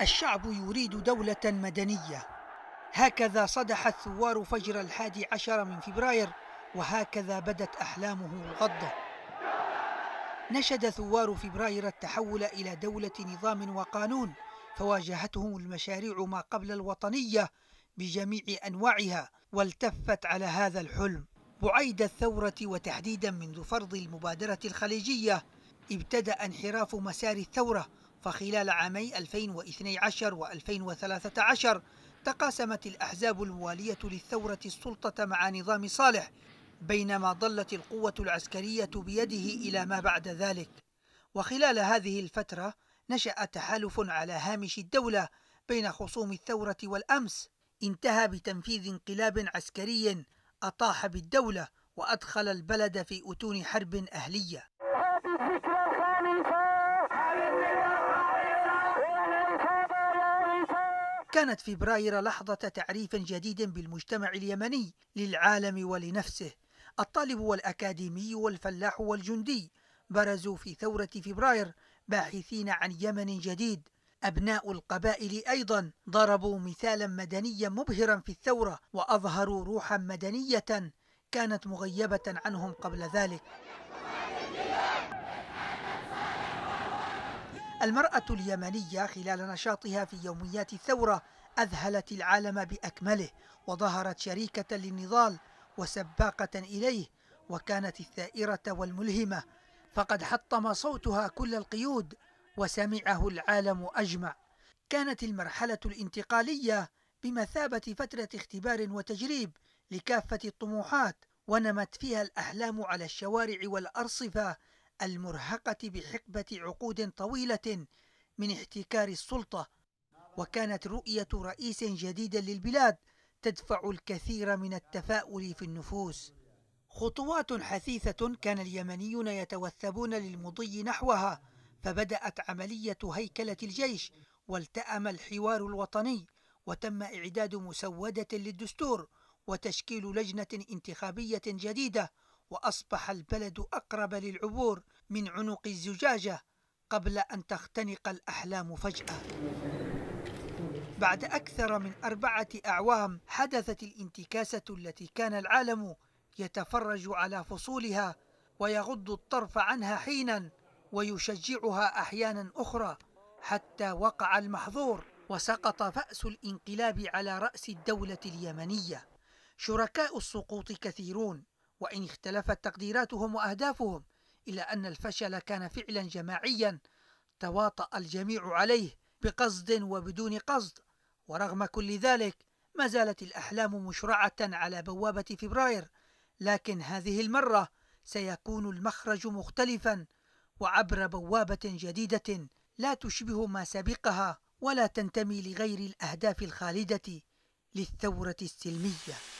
الشعب يريد دولة مدنية هكذا صدح الثوار فجر الحادي عشر من فبراير وهكذا بدت أحلامه الغضة نشد ثوار فبراير التحول إلى دولة نظام وقانون فواجهتهم المشاريع ما قبل الوطنية بجميع أنواعها والتفت على هذا الحلم بعيد الثورة وتحديدا منذ فرض المبادرة الخليجية ابتدأ انحراف مسار الثورة فخلال عامي 2012 و 2013 تقاسمت الأحزاب الموالية للثورة السلطة مع نظام صالح بينما ظلت القوة العسكرية بيده إلى ما بعد ذلك وخلال هذه الفترة نشأ تحالف على هامش الدولة بين خصوم الثورة والأمس انتهى بتنفيذ انقلاب عسكري أطاح بالدولة وأدخل البلد في أتون حرب أهلية كانت فبراير لحظة تعريف جديد بالمجتمع اليمني للعالم ولنفسه الطالب والأكاديمي والفلاح والجندي برزوا في ثورة فبراير باحثين عن يمن جديد أبناء القبائل أيضا ضربوا مثالا مدنيا مبهرا في الثورة وأظهروا روحا مدنية كانت مغيبة عنهم قبل ذلك المرأة اليمنية خلال نشاطها في يوميات الثورة أذهلت العالم بأكمله وظهرت شريكة للنضال وسباقة إليه وكانت الثائرة والملهمة فقد حطم صوتها كل القيود وسمعه العالم أجمع كانت المرحلة الانتقالية بمثابة فترة اختبار وتجريب لكافة الطموحات ونمت فيها الأحلام على الشوارع والأرصفة المرهقة بحقبة عقود طويلة من احتكار السلطة وكانت رؤية رئيس جديد للبلاد تدفع الكثير من التفاؤل في النفوس خطوات حثيثة كان اليمنيون يتوثبون للمضي نحوها فبدأت عملية هيكلة الجيش والتأم الحوار الوطني وتم إعداد مسودة للدستور وتشكيل لجنة انتخابية جديدة وأصبح البلد أقرب للعبور من عنق الزجاجة قبل أن تختنق الأحلام فجأة بعد أكثر من أربعة أعوام حدثت الانتكاسة التي كان العالم يتفرج على فصولها ويغض الطرف عنها حينا ويشجعها أحيانا أخرى حتى وقع المحظور وسقط فأس الانقلاب على رأس الدولة اليمنية شركاء السقوط كثيرون وإن اختلفت تقديراتهم وأهدافهم إلا أن الفشل كان فعلا جماعيا تواطأ الجميع عليه بقصد وبدون قصد ورغم كل ذلك ما زالت الأحلام مشرعة على بوابة فبراير لكن هذه المرة سيكون المخرج مختلفا وعبر بوابة جديدة لا تشبه ما سبقها ولا تنتمي لغير الأهداف الخالدة للثورة السلمية